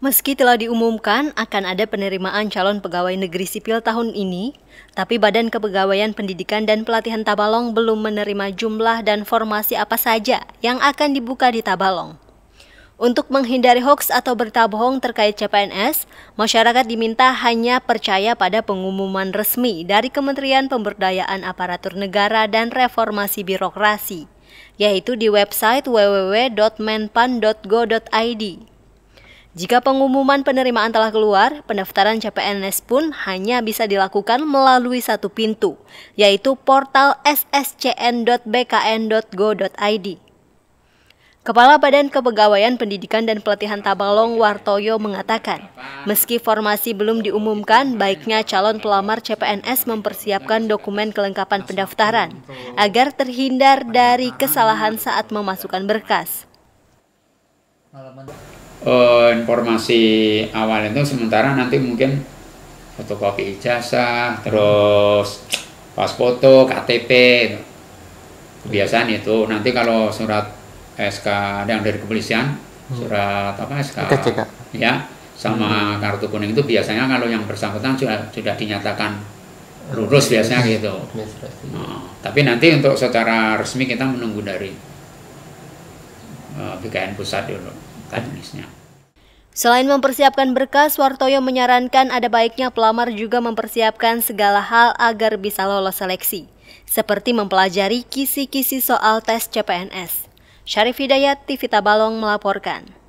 Meski telah diumumkan akan ada penerimaan calon pegawai negeri sipil tahun ini, tapi Badan Kepegawaian Pendidikan dan Pelatihan Tabalong belum menerima jumlah dan formasi apa saja yang akan dibuka di Tabalong. Untuk menghindari hoax atau berita bohong terkait CPNS, masyarakat diminta hanya percaya pada pengumuman resmi dari Kementerian Pemberdayaan Aparatur Negara dan Reformasi Birokrasi, yaitu di website www.menpan.go.id. Jika pengumuman penerimaan telah keluar, pendaftaran CPNS pun hanya bisa dilakukan melalui satu pintu, yaitu portal sscn.bkn.go.id. Kepala Badan Kepegawaian Pendidikan dan Pelatihan Tabalong Wartoyo mengatakan, meski formasi belum diumumkan, baiknya calon pelamar CPNS mempersiapkan dokumen kelengkapan pendaftaran agar terhindar dari kesalahan saat memasukkan berkas uh, informasi awal itu sementara nanti mungkin fotokopi ijazah terus pas foto KTP kebiasaan itu nanti kalau surat SK yang dari kepolisian hmm. surat apa SK ya sama hmm. kartu kuning itu biasanya kalau yang bersangkutan sudah sudah dinyatakan lurus biasanya gitu nah, tapi nanti untuk secara resmi kita menunggu dari BKN eh, pusat dulu akademisnya. Selain mempersiapkan berkas, Wartoyo menyarankan ada baiknya pelamar juga mempersiapkan segala hal agar bisa lolos seleksi, seperti mempelajari kisi-kisi soal tes CPNS. Syarif Hidayat, TV Tabalong melaporkan.